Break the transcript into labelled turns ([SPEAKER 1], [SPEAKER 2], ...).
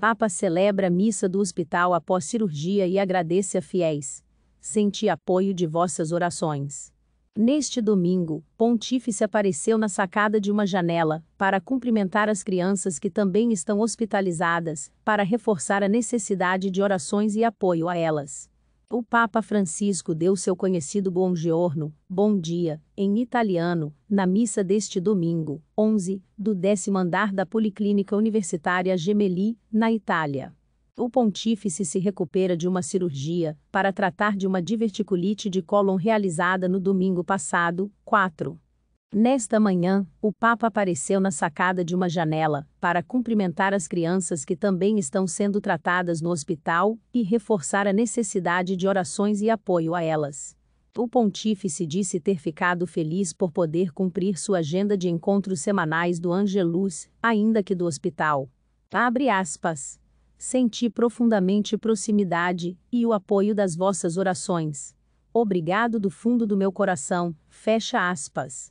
[SPEAKER 1] Papa celebra missa do hospital após cirurgia e agradece a fiéis. Senti apoio de vossas orações. Neste domingo, Pontífice apareceu na sacada de uma janela para cumprimentar as crianças que também estão hospitalizadas, para reforçar a necessidade de orações e apoio a elas. O Papa Francisco deu seu conhecido bom giorno, bom dia, em italiano, na missa deste domingo, 11, do décimo andar da Policlínica Universitária Gemelli, na Itália. O pontífice se recupera de uma cirurgia para tratar de uma diverticulite de cólon realizada no domingo passado, 4. Nesta manhã, o Papa apareceu na sacada de uma janela para cumprimentar as crianças que também estão sendo tratadas no hospital e reforçar a necessidade de orações e apoio a elas. O pontífice disse ter ficado feliz por poder cumprir sua agenda de encontros semanais do Angelus, ainda que do hospital. Abre aspas. Senti profundamente proximidade e o apoio das vossas orações. Obrigado do fundo do meu coração. Fecha aspas.